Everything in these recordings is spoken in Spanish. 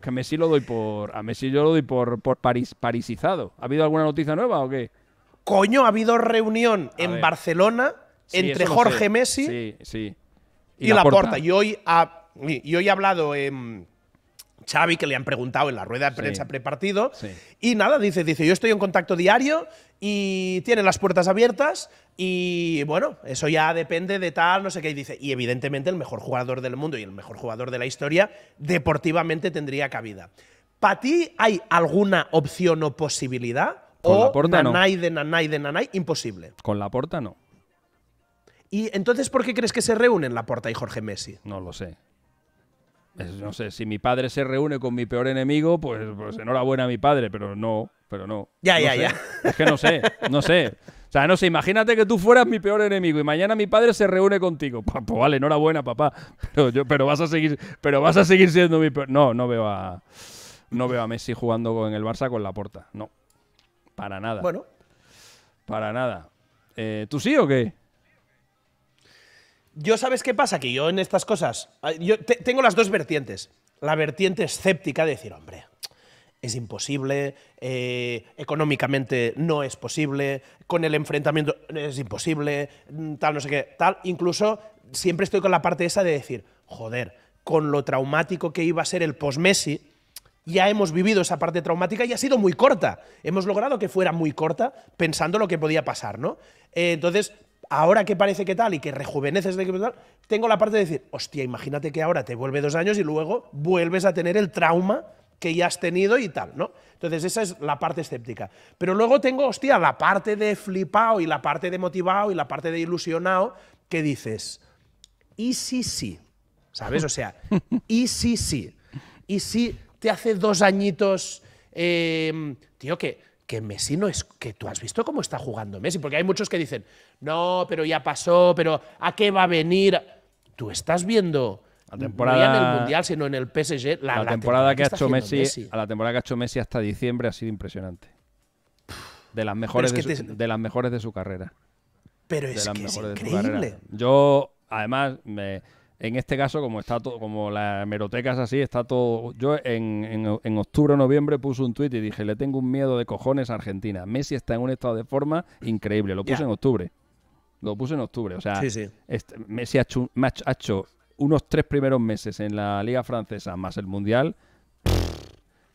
que a Messi lo doy por. A Messi yo lo doy por, por parisizado. ¿Ha habido alguna noticia nueva o qué? Coño, ha habido reunión en Barcelona entre Jorge Messi y, Laporta. y hoy ha, y hoy ha hablado. en... Em, Xavi, que le han preguntado en la rueda de prensa pre prepartido. Y nada, dice, dice, yo estoy en contacto diario y tiene las puertas abiertas y bueno, eso ya depende de tal, no sé qué. Y dice, y evidentemente el mejor jugador del mundo y el mejor jugador de la historia deportivamente tendría cabida. ¿Para ti hay alguna opción o posibilidad? Con o la puerta no. imposible. Con la porta no. ¿Y entonces por qué crees que se reúnen la Laporta y Jorge Messi? No lo sé. Pues, no sé, si mi padre se reúne con mi peor enemigo, pues, pues enhorabuena a mi padre, pero no, pero no. Ya, ya, ya. Es que no sé, no sé. O sea, no sé, imagínate que tú fueras mi peor enemigo y mañana mi padre se reúne contigo. Pues, pues vale, enhorabuena, papá. Pero yo, pero vas a seguir, pero vas a seguir siendo mi peor. No, no veo a. No veo a Messi jugando en el Barça con la porta. No. Para nada. Bueno. Para nada. Eh, ¿Tú sí o qué? Yo, ¿sabes qué pasa? Que yo en estas cosas, yo tengo las dos vertientes. La vertiente escéptica de decir, hombre, es imposible, eh, económicamente no es posible, con el enfrentamiento es imposible, mm, tal, no sé qué, tal. Incluso siempre estoy con la parte esa de decir, joder, con lo traumático que iba a ser el post-Messi, ya hemos vivido esa parte traumática y ha sido muy corta. Hemos logrado que fuera muy corta pensando lo que podía pasar, ¿no? Eh, entonces, ahora que parece que tal y que rejuveneces de que tal, tengo la parte de decir, hostia, imagínate que ahora te vuelve dos años y luego vuelves a tener el trauma que ya has tenido y tal, ¿no? Entonces esa es la parte escéptica. Pero luego tengo, hostia, la parte de flipado y la parte de motivado y la parte de ilusionado que dices, ¿y sí sí? ¿Sabes? O sea, ¿y sí sí? ¿Y si te hace dos añitos, eh, tío, que que Messi no es. que tú has visto cómo está jugando Messi, porque hay muchos que dicen, no, pero ya pasó, pero ¿a qué va a venir? Tú estás viendo. La temporada, no en el Mundial, sino en el PSG. La, temporada, que, ha hecho Messi, A la temporada que ha hecho Messi hasta diciembre ha sido impresionante. De las mejores, de, su, las mejores de su carrera. Pero es que es increíble. Yo, además, me, en este caso, como está todo, como la hemeroteca es así, está todo. Yo en, octubre o noviembre puse un tuit y dije, le tengo un miedo de cojones a Argentina. Messi está en un estado de forma increíble. Lo puse en octubre. Lo puse en octubre. O sea, este, Messi ha hecho, unos tres primeros meses en la Liga Francesa más el Mundial.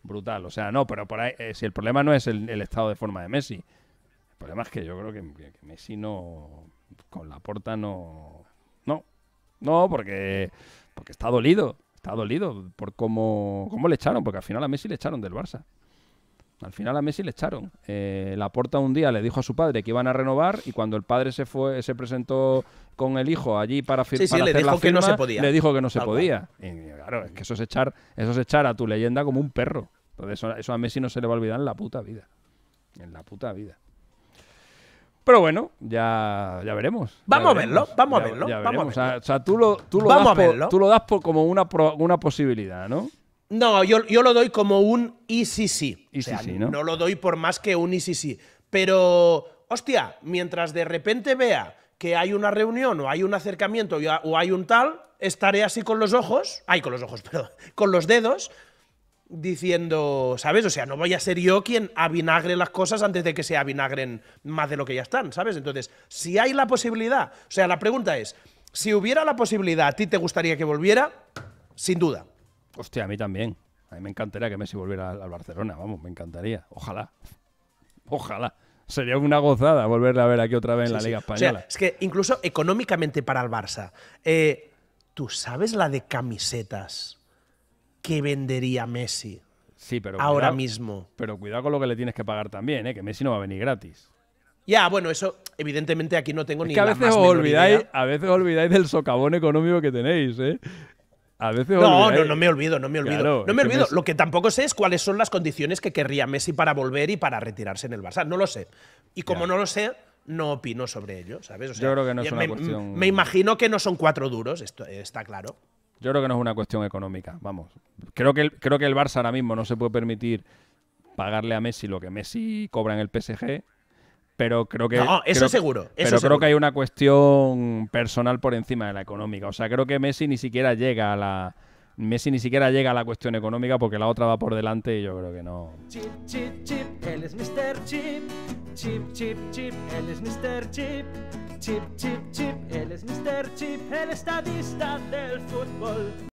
brutal. O sea, no, pero por ahí, eh, si el problema no es el, estado de forma de Messi. El problema es que yo creo que, Messi no. Con la puerta no no, porque, porque está dolido. Está dolido por cómo, cómo le echaron, porque al final a Messi le echaron del Barça. Al final a Messi le echaron. Eh, la porta un día le dijo a su padre que iban a renovar y cuando el padre se fue, se presentó con el hijo allí para, firmar le dijo que no se podía. le dijo que no se podía. Y claro, es que eso es echar, eso echar a tu leyenda como un perro. Entonces eso, eso, a Messi no se le va a olvidar en la puta vida. En la puta vida. Pero bueno, ya, ya veremos. Vamos a verlo, vamos a verlo. O sea, tú lo, das, tú lo das por como una, una posibilidad, ¿no? No, yo, lo doy como un y sí sí. ¿no? no lo doy por más que un y sí sí. Pero, hostia, mientras de repente vea que hay una reunión o hay un acercamiento o hay un tal, estaré así con los ojos, ay, con los ojos, perdón, con los dedos, diciendo, ¿sabes? O sea, no voy a ser yo quien avinagre las cosas antes de que se avinagren más de lo que ya están, ¿sabes? Entonces, si hay la posibilidad, o sea, la pregunta es, si hubiera la posibilidad, ¿a ti te gustaría que volviera? Sin duda. Hostia, a mí también. A mí me encantaría que Messi volviera al Barcelona, vamos, me encantaría. Ojalá. Ojalá. Sería una gozada volverla a ver aquí otra vez en la Liga Española. es que incluso económicamente para el Barça, eh, tú sabes la de camisetas ¿qué vendería Messi sí, pero ahora mismo? Pero cuidado con lo que le tienes que pagar también, ¿eh? que Messi no va a venir gratis. Ya, bueno, eso evidentemente aquí no tengo ni a veces os olvidáis, A veces olvidáis del socavón económico que tenéis, ¿eh? A veces no, no, no me olvido, no me olvido. no me olvido. Lo que tampoco sé es cuáles son las condiciones que querría Messi para volver y para retirarse en el Barça. No lo sé. Y como no lo sé, no opino sobre ello, ¿sabes? Yo creo que no es una cuestión... me imagino que no son cuatro duros, esto está claro. Yo creo que no es una cuestión económica, vamos. Creo que, el, creo que el Barça ahora mismo no se puede permitir pagarle a Messi lo que Messi cobra en el PSG, pero creo que... No, eso seguro. pero creo que hay una cuestión personal por encima de la económica. O sea, creo que Messi ni siquiera llega a la... Messi ni siquiera llega a la cuestión económica porque la otra va por delante y yo creo que no. Chip, chip, chip, él es Mr. Chip. Chip, chip, chip, él es Mr. Chip. tip, tip, tip. Alles mister tip, alle está del fodbold.